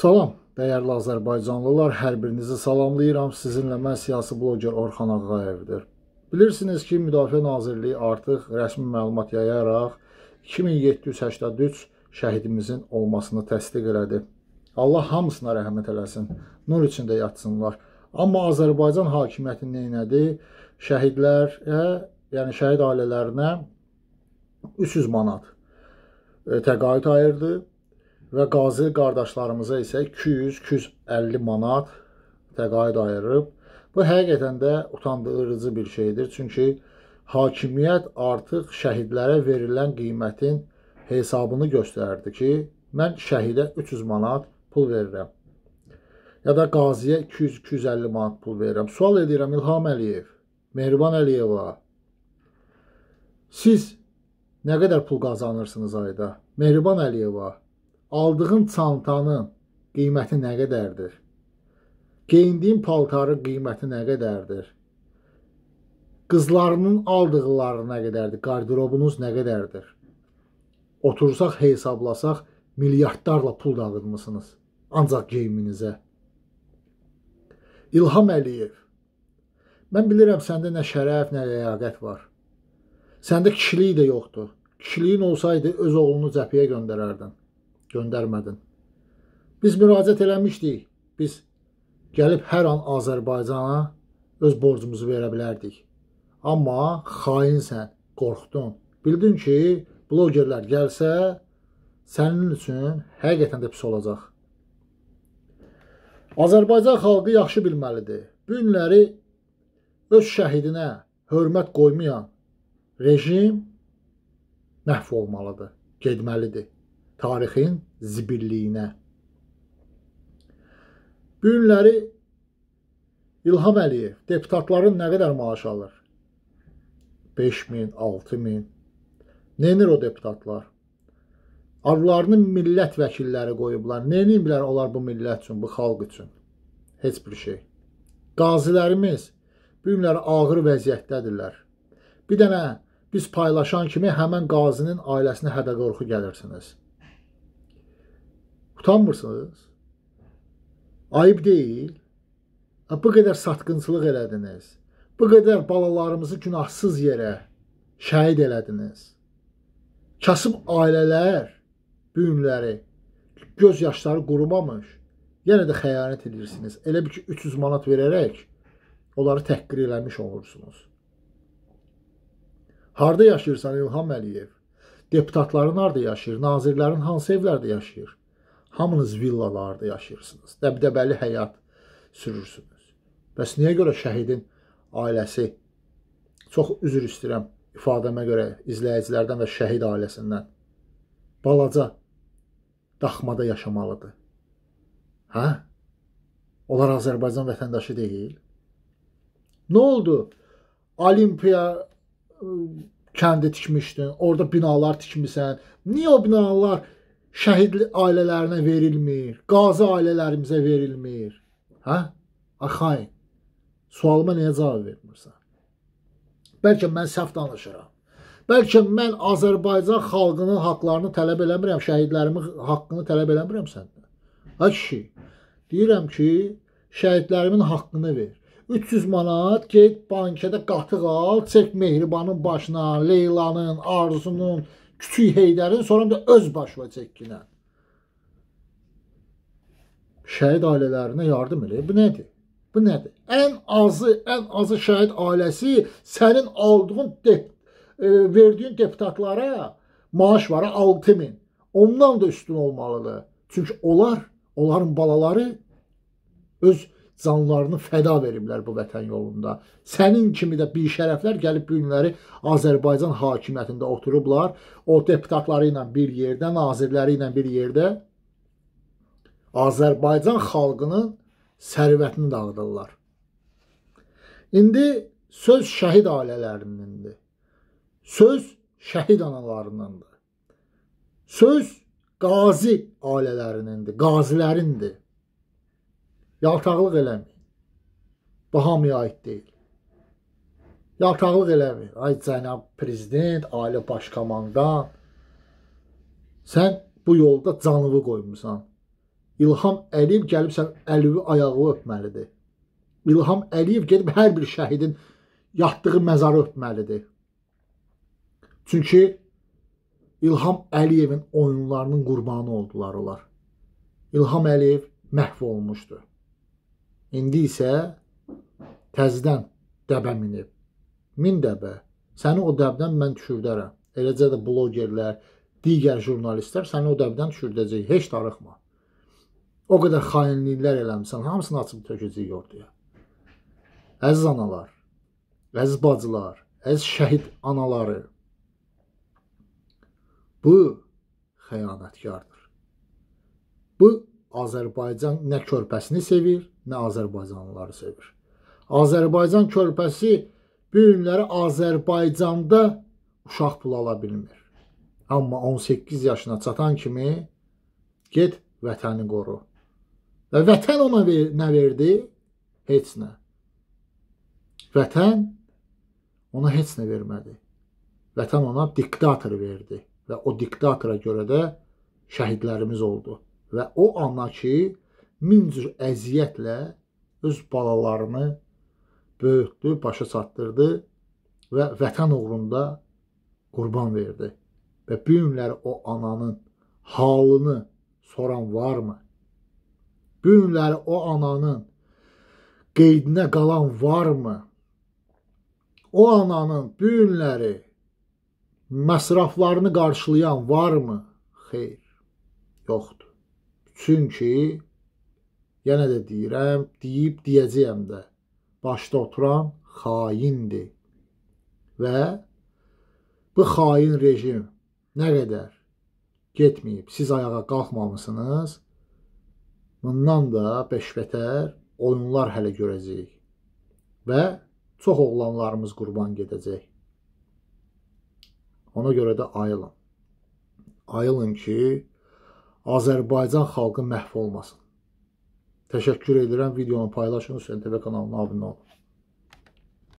Salam, dəyərli azərbaycanlılar, hər birinizi salamlayıram. Sizinlə mən siyasi bloger Orxan Ağayevdir. Bilirsiniz ki, Müdafiə Nazirliyi artıq rəsmi məlumat yayaraq 2783 şəhidimizin olmasını təsdiq elədi. Allah hamısına rəhmət eləsin. Nur içində yatsınlar. Amma Azərbaycan hakimiyyəti nə etdi? Şəhidlərə, yəni şəhid ailələrinə 300 manat e, təqaüd ayırdı Və qazi qardaşlarımıza isə 200-250 manat təqaüd ayırıb. Bu həqiqətən də utandırıcı bir şeydir. Çünki hakimiyyət artıq şəhidlərə verilən qiymətin hesabını göstərdi ki, mən şəhidə 300 manat pul verirəm. Ya da qaziyə 200-250 manat pul verirəm. Sual edirəm İlham Əliyev, Mehriban Əliyeva. Siz nə qədər pul qazanırsınız ayda? Mehriban Əliyeva. Aldığın çantanın qiyməti nə qədərdir? Geyindiyin paltarın qiyməti nə qədərdir? Qızlarının aldıqları nə qədərdir? Qarderobunuz nə qədərdir? Otursaq, hesablasaq, milyardlarla pul dağıtmısınız ancaq geyiminizə. İlham Əliyev. Mən bilirəm səndə nə şərəf, nə ləyaqət var. Səndə kişilik də yoxdur. Kişiliyin olsaydı öz oğlunu cəbhəyə göndərərdin göndərmədin. Biz müraciət eləmişdik. Biz gəlib hər an Azərbaycana öz borcumuzu verə bilərdik. Amma xainsən, qorxdun. Bildin ki, blogerlər gəlsə, sənin üçün həqiqətən də pis olacaq. Azərbaycan xalqı yaxşı bilməlidir. Bu günləri öz şəhidinə hörmət qoymayan rejim məhv olmalıdır, getməlidir tarixin zibirliyinə. Bu günləri İlham Əliyev deputatların nə qədər maaş alır? 5000, 6000. Neynir o deputatlar? Adlarını millət vəkilləri qoyublar. Neynirlər onlar bu millət üçün, bu xalq üçün? Heç bir şey. Qazilərimiz bu günlər ağır vəziyyətdədirlər. Bir dənə biz paylaşan kimi həmən qazinin ailəsinə hədə qorxu gəlirsiniz. Utanmırsınız? Ayıb deyil. Bu qədər satqınçılıq elədiniz. Bu qədər balalarımızı günahsız yerə şəhid elədiniz. Kasıb ailələr bugünləri göz yaşları qurumamış. Yenə də xəyanət edirsiniz. Elə bir ki 300 manat verərək onları təhqir eləmiş olursunuz. Harda yaşayırsan İlham Əliyev? Deputatların harda yaşayır? Nazirlərin hansı evlərdə yaşayır? Hamınız villalarda yaşayırsınız. Dəbdəbəli həyat sürürsünüz. Bəs niyə görə şəhidin ailəsi çox üzr istəyirəm ifadəmə görə izləyicilərdən və şəhid ailəsindən balaca daxmada yaşamalıdır. Hə? Onlar Azərbaycan vətəndaşı deyil. Nə oldu? Olimpiya kəndi tikmişdin, orada binalar tikmisən. Niyə o binalar şəhid ailələrinə verilmir, qazi ailələrimizə verilmir. Hə? Axay, sualıma niyə cavab vermirsən? Bəlkə mən səhv danışıram. Bəlkə mən Azərbaycan xalqının haqqlarını tələb eləmirəm, şəhidlərimin haqqını tələb eləmirəm səndən. Ay kişi, deyirəm ki, şəhidlərimin haqqını ver. 300 manat get bankədə qatıq al, çək Mehribanın başına, Leylanın, Arzusunun, Kiçik Heydərin, sonra da öz başına çəkkinə şəhid ailələrinə yardım eləyir. Bu nədir? Bu nədir? Ən azı, ən azı şəhid ailəsi sənin aldığın dep e, verdiyin deputatlara maaş var 6000. Ondan da üstün olmalıdır. Çünki onlar, onların balaları öz canlarını fəda veriblər bu vətən yolunda. Sənin kimi də bir şərəflər gəlib bu günləri Azərbaycan hakimiyyətində oturublar. O deputatları ilə bir yerdə, nazirləri ilə bir yerdə Azərbaycan xalqının sərvətini dağıdırlar. İndi söz şəhid ailələrinindir. Söz şəhid analarındandır. Söz qazi ailələrinindir, qazilərindir. Yaltaqlıq eləmir. Bu hamıya aid deyil. Yaltaqlıq eləmir. Ay cənab prezident, ailə baş komandan. Sən bu yolda canını qoymusan. İlham Əliyev gəlib sən Əlivi ayağını öpməlidir. İlham Əliyev gedib hər bir şəhidin yatdığı məzarı öpməlidir. Çünki İlham Əliyevin oyunlarının qurbanı oldular onlar. İlham Əliyev məhv olmuşdu. İndi isə təzdən dəbə minib. Min dəbə. Səni o dəbdən mən düşürdərəm. Eləcə də blogerlər, digər jurnalistlər səni o dəbdən düşürdəcək. Heç darıxma. O qədər xainliklər eləmisən, hamısını açıb tökəcək orduya. Əziz analar, əziz bacılar, əziz şəhid anaları. Bu xəyanətkardır. Bu Azərbaycan nə körpəsini sevir, nə azərbaycanlıları sevir. Azərbaycan körpəsi bu günləri Azərbaycanda uşaq pulu ala bilmir. Amma 18 yaşına çatan kimi get vətəni qoru. Və vətən ona ver nə verdi? Heç nə. Vətən ona heç nə vermədi. Vətən ona diktator verdi və o diktatora görə də şəhidlərimiz oldu və o ana ki, min cür əziyyətlə öz balalarını böyütdü, başa çatdırdı və vətən uğrunda qurban verdi. Və bu günləri o ananın halını soran varmı? Bu günləri o ananın qeydinə qalan varmı? O ananın bu günləri məsraflarını qarşılayan varmı? Xeyr, yoxdur. Çünki yenə də deyirəm, deyib deyəcəyəm də. Başda oturan xaindir. Və bu xain rejim nə qədər getməyib, siz ayağa qalxmamısınız. Bundan da beşbətər oyunlar hələ görəcəyik. Və çox oğlanlarımız qurban gedəcək. Ona görə də ayılın. Ayılın ki, Azərbaycan xalqı məhv olmasın. Təşəkkür edirəm. Videonu paylaşınız. NTV kanalına abunə olun.